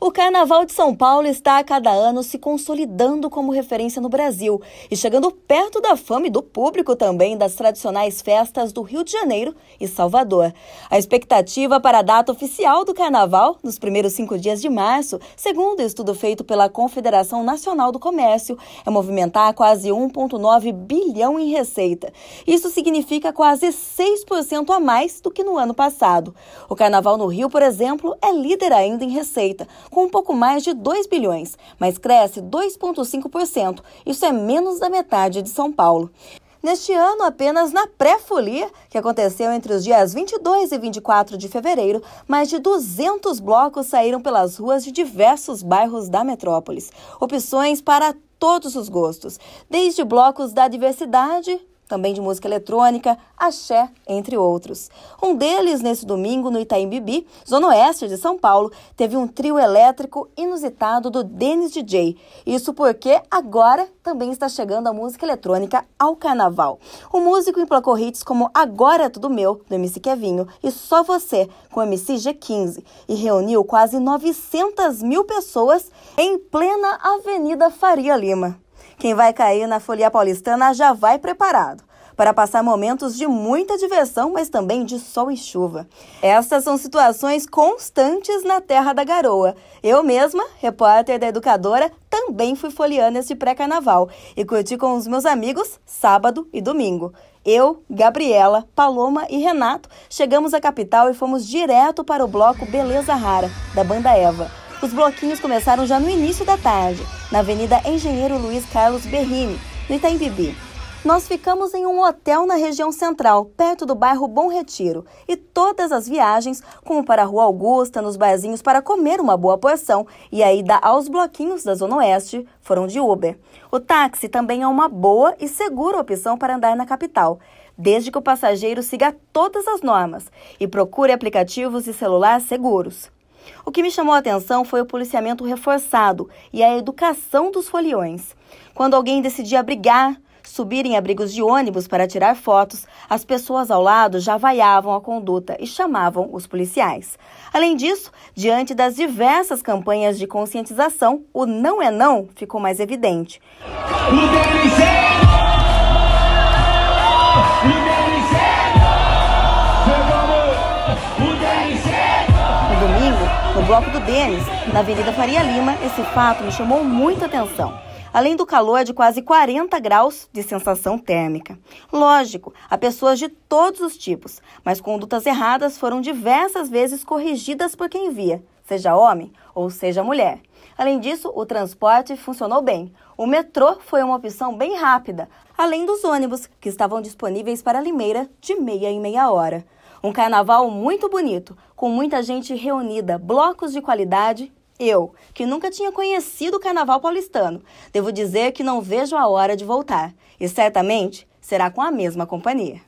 O Carnaval de São Paulo está a cada ano se consolidando como referência no Brasil e chegando perto da fama e do público também das tradicionais festas do Rio de Janeiro e Salvador. A expectativa para a data oficial do Carnaval, nos primeiros cinco dias de março, segundo o estudo feito pela Confederação Nacional do Comércio, é movimentar quase 1,9 bilhão em receita. Isso significa quase 6% a mais do que no ano passado. O Carnaval no Rio, por exemplo, é líder ainda em receita com um pouco mais de 2 bilhões, mas cresce 2,5%. Isso é menos da metade de São Paulo. Neste ano, apenas na pré-folia, que aconteceu entre os dias 22 e 24 de fevereiro, mais de 200 blocos saíram pelas ruas de diversos bairros da metrópole. Opções para todos os gostos, desde blocos da diversidade também de música eletrônica, axé, entre outros. Um deles, nesse domingo, no Itaim Bibi, zona oeste de São Paulo, teve um trio elétrico inusitado do Dennis DJ. Isso porque agora também está chegando a música eletrônica ao carnaval. O músico emplacou hits como Agora é Tudo Meu, do MC Kevinho, e Só Você, com MC G15, e reuniu quase 900 mil pessoas em plena Avenida Faria Lima. Quem vai cair na Folia Paulistana já vai preparado para passar momentos de muita diversão, mas também de sol e chuva. Estas são situações constantes na Terra da Garoa. Eu mesma, repórter da Educadora, também fui foliando este pré-carnaval e curti com os meus amigos sábado e domingo. Eu, Gabriela, Paloma e Renato chegamos à capital e fomos direto para o bloco Beleza Rara, da banda Eva. Os bloquinhos começaram já no início da tarde, na Avenida Engenheiro Luiz Carlos Berrini, no Itaim Bibi. Nós ficamos em um hotel na região central, perto do bairro Bom Retiro, e todas as viagens, como para a Rua Augusta, nos barzinhos para comer uma boa porção e a ida aos bloquinhos da Zona Oeste, foram de Uber. O táxi também é uma boa e segura opção para andar na capital desde que o passageiro siga todas as normas e procure aplicativos e celular seguros. O que me chamou a atenção foi o policiamento reforçado e a educação dos foliões. Quando alguém decidia brigar, subir em abrigos de ônibus para tirar fotos, as pessoas ao lado já vaiavam a conduta e chamavam os policiais. Além disso, diante das diversas campanhas de conscientização, o não é não ficou mais evidente. no bloco do Denis, na Avenida Faria Lima, esse fato me chamou muita atenção. Além do calor é de quase 40 graus de sensação térmica. Lógico, há pessoas de todos os tipos, mas condutas erradas foram diversas vezes corrigidas por quem via, seja homem ou seja mulher. Além disso, o transporte funcionou bem. O metrô foi uma opção bem rápida, além dos ônibus, que estavam disponíveis para Limeira de meia em meia hora. Um carnaval muito bonito, com muita gente reunida, blocos de qualidade. Eu, que nunca tinha conhecido o carnaval paulistano, devo dizer que não vejo a hora de voltar. E certamente será com a mesma companhia.